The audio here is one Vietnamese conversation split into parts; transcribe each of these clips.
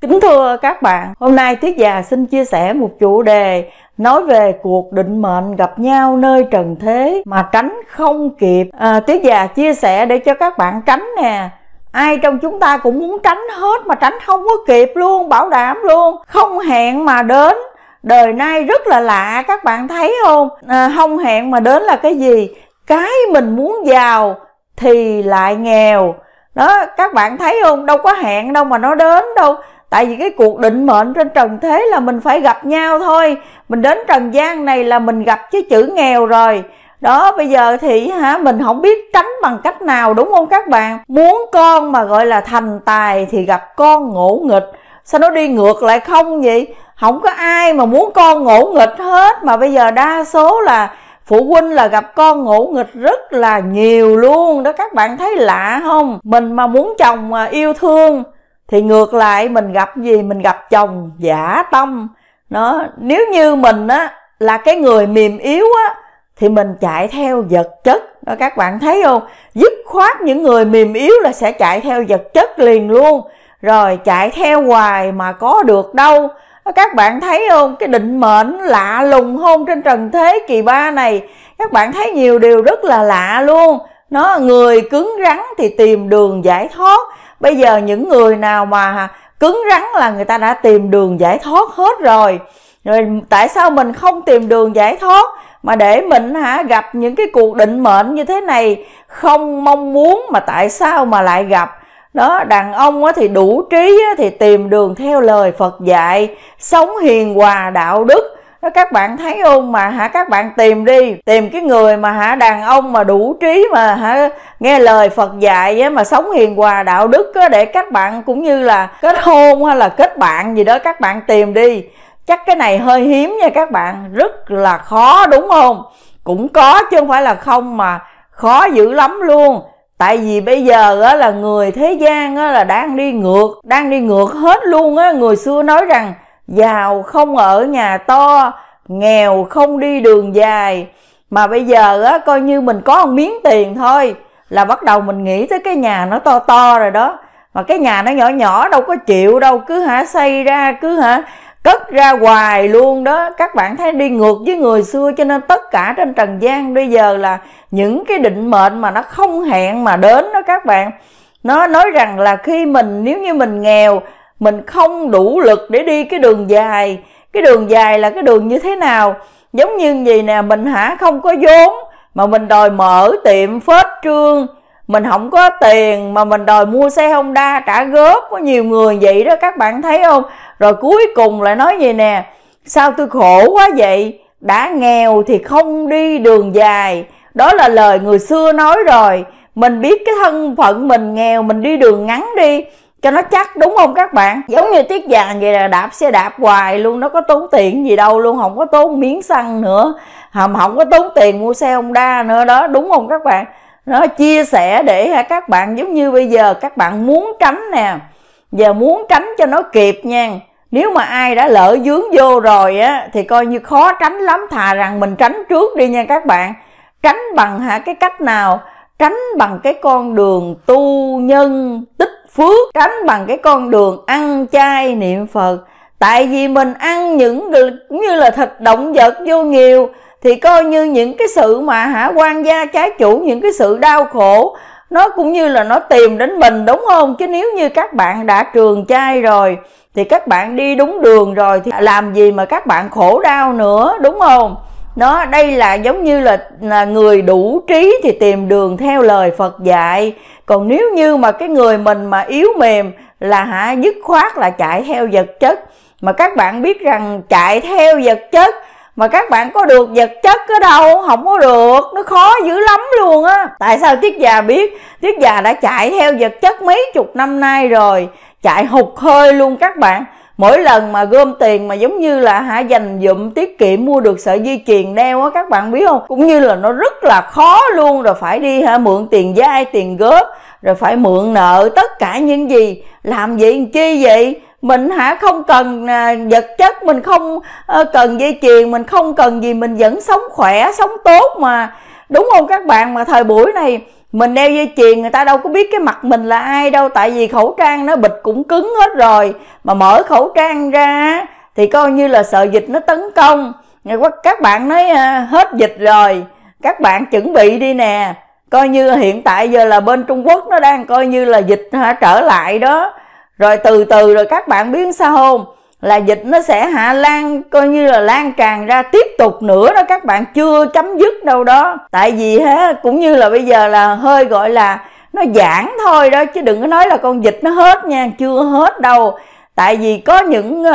Kính thưa các bạn, hôm nay Thiết Già xin chia sẻ một chủ đề nói về cuộc định mệnh gặp nhau nơi trần thế mà tránh không kịp. À, Tiết Già chia sẻ để cho các bạn tránh nè. Ai trong chúng ta cũng muốn tránh hết mà tránh không có kịp luôn, bảo đảm luôn. Không hẹn mà đến. Đời nay rất là lạ các bạn thấy không? À, không hẹn mà đến là cái gì? Cái mình muốn giàu thì lại nghèo. Đó, các bạn thấy không? Đâu có hẹn đâu mà nó đến đâu tại vì cái cuộc định mệnh trên trần thế là mình phải gặp nhau thôi mình đến trần gian này là mình gặp chứ chữ nghèo rồi đó bây giờ thì hả mình không biết tránh bằng cách nào đúng không các bạn muốn con mà gọi là thành tài thì gặp con ngỗ nghịch sao nó đi ngược lại không vậy không có ai mà muốn con ngỗ nghịch hết mà bây giờ đa số là phụ huynh là gặp con ngỗ nghịch rất là nhiều luôn đó các bạn thấy lạ không mình mà muốn chồng mà yêu thương thì ngược lại mình gặp gì mình gặp chồng giả tâm nó nếu như mình á là cái người mềm yếu á thì mình chạy theo vật chất đó các bạn thấy không dứt khoát những người mềm yếu là sẽ chạy theo vật chất liền luôn rồi chạy theo hoài mà có được đâu các bạn thấy không cái định mệnh lạ lùng hôn trên trần thế kỳ ba này các bạn thấy nhiều điều rất là lạ luôn nó người cứng rắn thì tìm đường giải thoát bây giờ những người nào mà cứng rắn là người ta đã tìm đường giải thoát hết rồi rồi tại sao mình không tìm đường giải thoát mà để mình hả gặp những cái cuộc định mệnh như thế này không mong muốn mà tại sao mà lại gặp đó đàn ông thì đủ trí thì tìm đường theo lời phật dạy sống hiền hòa đạo đức đó các bạn thấy không mà hả các bạn tìm đi tìm cái người mà hả đàn ông mà đủ trí mà hả nghe lời phật dạy á, mà sống hiền hòa đạo đức á, để các bạn cũng như là kết hôn hay là kết bạn gì đó các bạn tìm đi chắc cái này hơi hiếm nha các bạn rất là khó đúng không cũng có chứ không phải là không mà khó dữ lắm luôn tại vì bây giờ á, là người thế gian á, là đang đi ngược đang đi ngược hết luôn á người xưa nói rằng giàu không ở nhà to nghèo không đi đường dài mà bây giờ á coi như mình có một miếng tiền thôi là bắt đầu mình nghĩ tới cái nhà nó to to rồi đó mà cái nhà nó nhỏ nhỏ đâu có chịu đâu cứ hả xây ra cứ hả cất ra hoài luôn đó các bạn thấy đi ngược với người xưa cho nên tất cả trên trần gian bây giờ là những cái định mệnh mà nó không hẹn mà đến đó các bạn nó nói rằng là khi mình nếu như mình nghèo mình không đủ lực để đi cái đường dài cái đường dài là cái đường như thế nào giống như gì nè mình hả không có vốn mà mình đòi mở tiệm phết trương mình không có tiền mà mình đòi mua xe Honda trả góp có nhiều người vậy đó các bạn thấy không rồi cuối cùng lại nói gì nè sao tôi khổ quá vậy đã nghèo thì không đi đường dài đó là lời người xưa nói rồi mình biết cái thân phận mình nghèo mình đi đường ngắn đi cho nó chắc đúng không các bạn giống như tiết vàng vậy là đạp xe đạp hoài luôn nó có tốn tiền gì đâu luôn không có tốn miếng xăng nữa không, không có tốn tiền mua xe honda nữa đó đúng không các bạn nó chia sẻ để các bạn giống như bây giờ các bạn muốn tránh nè giờ muốn tránh cho nó kịp nha nếu mà ai đã lỡ dướng vô rồi á thì coi như khó tránh lắm thà rằng mình tránh trước đi nha các bạn tránh bằng hả cái cách nào tránh bằng cái con đường tu nhân tích phước tránh bằng cái con đường ăn chay niệm phật tại vì mình ăn những như là thịt động vật vô nhiều thì coi như những cái sự mà hả quan gia trái chủ những cái sự đau khổ nó cũng như là nó tìm đến mình đúng không chứ nếu như các bạn đã trường chay rồi thì các bạn đi đúng đường rồi thì làm gì mà các bạn khổ đau nữa đúng không nó đây là giống như là, là người đủ trí thì tìm đường theo lời phật dạy còn nếu như mà cái người mình mà yếu mềm là hả dứt khoát là chạy theo vật chất mà các bạn biết rằng chạy theo vật chất mà các bạn có được vật chất ở đâu không có được nó khó dữ lắm luôn á tại sao tiết già biết tiết già đã chạy theo vật chất mấy chục năm nay rồi chạy hụt hơi luôn các bạn mỗi lần mà gom tiền mà giống như là hả dành dụm tiết kiệm mua được sợi dây chuyền đeo á các bạn biết không cũng như là nó rất là khó luôn rồi phải đi hả mượn tiền vay tiền góp rồi phải mượn nợ tất cả những gì làm gì làm chi vậy mình hả không cần à, vật chất mình không cần dây chuyền mình không cần gì mình vẫn sống khỏe sống tốt mà đúng không các bạn mà thời buổi này mình đeo dây chuyền người ta đâu có biết cái mặt mình là ai đâu tại vì khẩu trang nó bịch cũng cứng hết rồi mà mở khẩu trang ra thì coi như là sợ dịch nó tấn công các bạn nói à, hết dịch rồi các bạn chuẩn bị đi nè coi như hiện tại giờ là bên trung quốc nó đang coi như là dịch trở lại đó rồi từ từ rồi các bạn biết sao không là dịch nó sẽ hạ lan coi như là lan tràn ra tiếp tục nữa đó các bạn chưa chấm dứt đâu đó tại vì ha cũng như là bây giờ là hơi gọi là nó giãn thôi đó chứ đừng có nói là con dịch nó hết nha chưa hết đâu tại vì có những uh,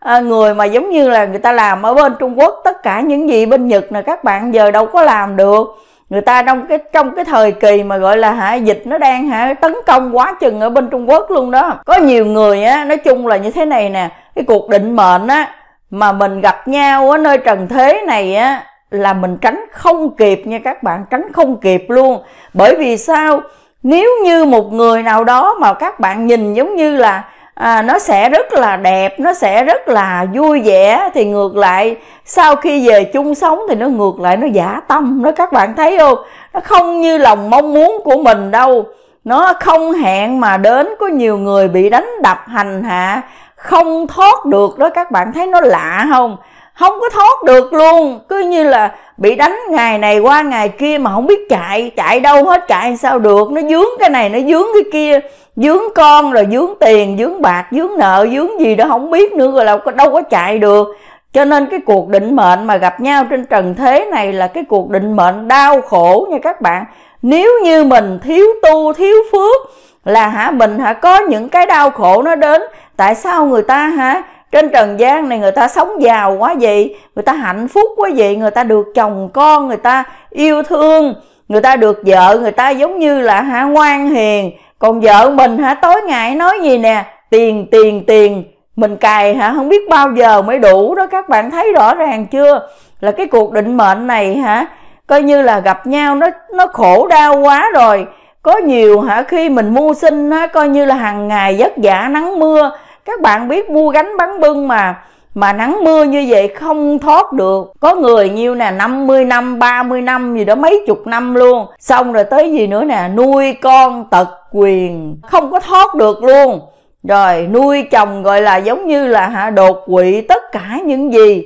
à, người mà giống như là người ta làm ở bên Trung Quốc tất cả những gì bên Nhật là các bạn giờ đâu có làm được người ta trong cái trong cái thời kỳ mà gọi là hả dịch nó đang hả tấn công quá chừng ở bên Trung Quốc luôn đó có nhiều người á nói chung là như thế này nè cái cuộc định mệnh á mà mình gặp nhau ở nơi trần thế này á là mình tránh không kịp nha các bạn tránh không kịp luôn bởi vì sao nếu như một người nào đó mà các bạn nhìn giống như là à, nó sẽ rất là đẹp nó sẽ rất là vui vẻ thì ngược lại sau khi về chung sống thì nó ngược lại nó giả tâm nó các bạn thấy không nó không như lòng mong muốn của mình đâu nó không hẹn mà đến có nhiều người bị đánh đập hành hạ không thoát được đó các bạn thấy nó lạ không không có thoát được luôn cứ như là bị đánh ngày này qua ngày kia mà không biết chạy chạy đâu hết chạy sao được nó dướng cái này nó dướng cái kia dướng con rồi dướng tiền dướng bạc dướng nợ dướng gì đó không biết nữa rồi là đâu có chạy được cho nên cái cuộc định mệnh mà gặp nhau trên trần thế này là cái cuộc định mệnh đau khổ nha các bạn nếu như mình thiếu tu thiếu phước là hả mình hả có những cái đau khổ nó đến tại sao người ta hả trên trần gian này người ta sống giàu quá vậy người ta hạnh phúc quá vậy người ta được chồng con người ta yêu thương người ta được vợ người ta giống như là hả ngoan hiền còn vợ mình hả tối ngày nói gì nè tiền tiền tiền mình cày hả không biết bao giờ mới đủ đó các bạn thấy rõ ràng chưa là cái cuộc định mệnh này hả coi như là gặp nhau nó nó khổ đau quá rồi có nhiều hả khi mình mưu sinh á coi như là hàng ngày vất vả nắng mưa các bạn biết mua gánh bắn bưng mà mà nắng mưa như vậy không thoát được có người nhiêu nè 50 năm 30 năm gì đó mấy chục năm luôn xong rồi tới gì nữa nè nuôi con tật quyền không có thoát được luôn rồi nuôi chồng gọi là giống như là hả đột quỵ tất cả những gì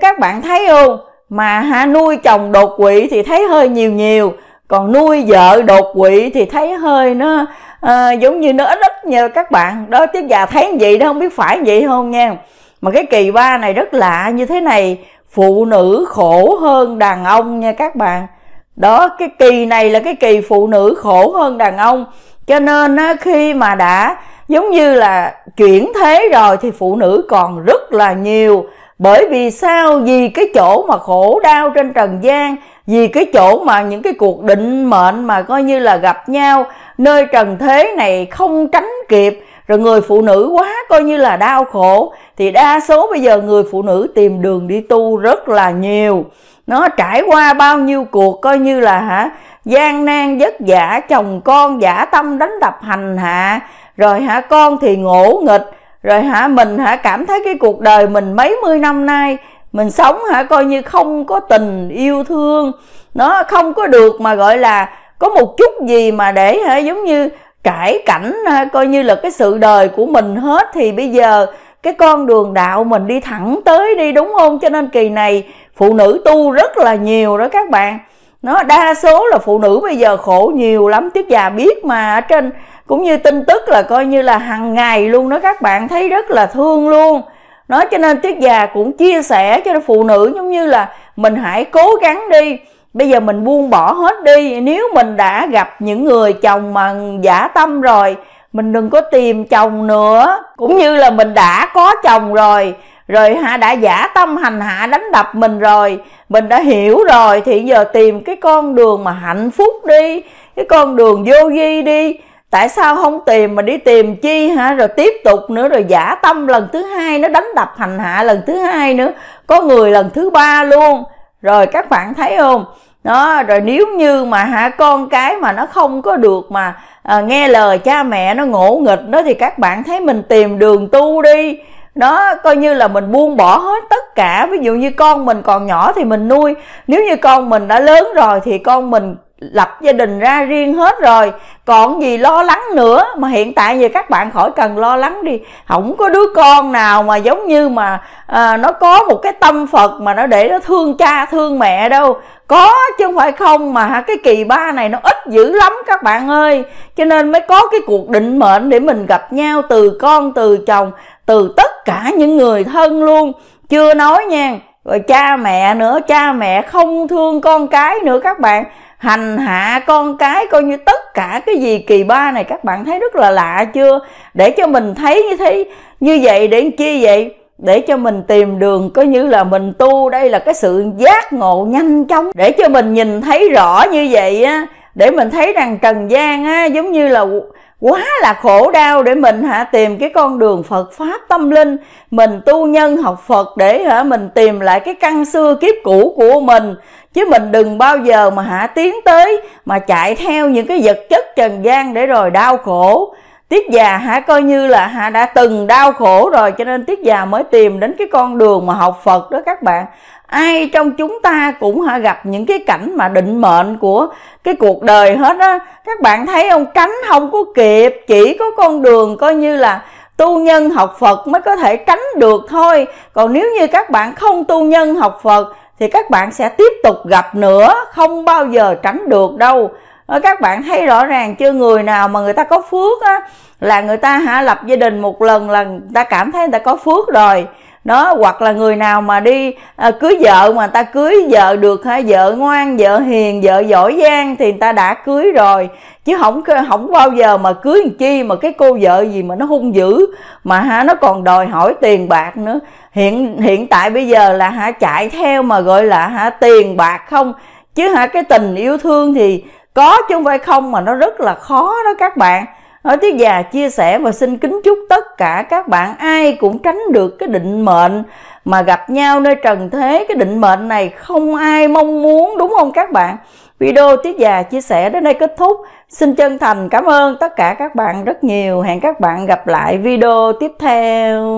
các bạn thấy không mà hả nuôi chồng đột quỵ thì thấy hơi nhiều nhiều còn nuôi vợ đột quỵ thì thấy hơi nó à, giống như nó ít ít nhờ các bạn đó chứ già thấy vậy đó không biết phải vậy không nha mà cái kỳ ba này rất lạ như thế này phụ nữ khổ hơn đàn ông nha các bạn đó cái kỳ này là cái kỳ phụ nữ khổ hơn đàn ông cho nên á, khi mà đã giống như là chuyển thế rồi thì phụ nữ còn rất là nhiều bởi vì sao vì cái chỗ mà khổ đau trên trần gian vì cái chỗ mà những cái cuộc định mệnh mà coi như là gặp nhau nơi trần thế này không tránh kịp rồi người phụ nữ quá coi như là đau khổ thì đa số bây giờ người phụ nữ tìm đường đi tu rất là nhiều nó trải qua bao nhiêu cuộc coi như là hả gian nan vất vả chồng con giả tâm đánh đập hành hạ rồi hả con thì ngỗ nghịch rồi hả mình hả cảm thấy cái cuộc đời mình mấy mươi năm nay mình sống hả coi như không có tình yêu thương nó không có được mà gọi là có một chút gì mà để hả giống như cải cảnh hả? coi như là cái sự đời của mình hết thì bây giờ cái con đường đạo mình đi thẳng tới đi đúng không cho nên kỳ này phụ nữ tu rất là nhiều đó các bạn nó đa số là phụ nữ bây giờ khổ nhiều lắm tiết già biết mà ở trên cũng như tin tức là coi như là hàng ngày luôn đó các bạn thấy rất là thương luôn nói cho nên tuyết già cũng chia sẻ cho phụ nữ giống như là mình hãy cố gắng đi bây giờ mình buông bỏ hết đi nếu mình đã gặp những người chồng mà giả tâm rồi mình đừng có tìm chồng nữa cũng như là mình đã có chồng rồi rồi hạ đã giả tâm hành hạ đánh đập mình rồi mình đã hiểu rồi thì giờ tìm cái con đường mà hạnh phúc đi cái con đường vô vi đi tại sao không tìm mà đi tìm chi hả rồi tiếp tục nữa rồi giả tâm lần thứ hai nó đánh đập hành hạ lần thứ hai nữa có người lần thứ ba luôn rồi các bạn thấy không đó rồi nếu như mà hả con cái mà nó không có được mà à, nghe lời cha mẹ nó ngỗ nghịch đó thì các bạn thấy mình tìm đường tu đi đó coi như là mình buông bỏ hết tất cả ví dụ như con mình còn nhỏ thì mình nuôi nếu như con mình đã lớn rồi thì con mình lập gia đình ra riêng hết rồi còn gì lo lắng nữa mà hiện tại giờ các bạn khỏi cần lo lắng đi không có đứa con nào mà giống như mà à, nó có một cái tâm phật mà nó để nó thương cha thương mẹ đâu có chứ không phải không mà cái kỳ ba này nó ít dữ lắm các bạn ơi cho nên mới có cái cuộc định mệnh để mình gặp nhau từ con từ chồng từ tất cả những người thân luôn chưa nói nha rồi cha mẹ nữa cha mẹ không thương con cái nữa các bạn hành hạ con cái coi như tất cả cái gì kỳ ba này các bạn thấy rất là lạ chưa để cho mình thấy như thế như vậy để chi vậy để cho mình tìm đường coi như là mình tu đây là cái sự giác ngộ nhanh chóng để cho mình nhìn thấy rõ như vậy á để mình thấy rằng trần gian á giống như là quá là khổ đau để mình hả tìm cái con đường Phật pháp tâm linh mình tu nhân học Phật để hả mình tìm lại cái căn xưa kiếp cũ của mình chứ mình đừng bao giờ mà hả tiến tới mà chạy theo những cái vật chất trần gian để rồi đau khổ tiết già hả coi như là hả đã từng đau khổ rồi cho nên tiết già mới tìm đến cái con đường mà học phật đó các bạn ai trong chúng ta cũng hả gặp những cái cảnh mà định mệnh của cái cuộc đời hết á các bạn thấy ông tránh không có kịp chỉ có con đường coi như là tu nhân học phật mới có thể tránh được thôi còn nếu như các bạn không tu nhân học phật thì các bạn sẽ tiếp tục gặp nữa không bao giờ tránh được đâu ờ, các bạn thấy rõ ràng chưa người nào mà người ta có phước á là người ta hả lập gia đình một lần là người ta cảm thấy người ta có phước rồi đó hoặc là người nào mà đi à, cưới vợ mà ta cưới vợ được ha vợ ngoan vợ hiền vợ giỏi giang thì người ta đã cưới rồi chứ không không bao giờ mà cưới làm chi mà cái cô vợ gì mà nó hung dữ mà ha nó còn đòi hỏi tiền bạc nữa hiện hiện tại bây giờ là hả chạy theo mà gọi là hả tiền bạc không chứ hả cái tình yêu thương thì có chứ không phải không mà nó rất là khó đó các bạn Hỡi Tiết Già chia sẻ và xin kính chúc tất cả các bạn ai cũng tránh được cái định mệnh mà gặp nhau nơi trần thế. Cái định mệnh này không ai mong muốn đúng không các bạn? Video Tiết Già chia sẻ đến đây kết thúc. Xin chân thành cảm ơn tất cả các bạn rất nhiều. Hẹn các bạn gặp lại video tiếp theo.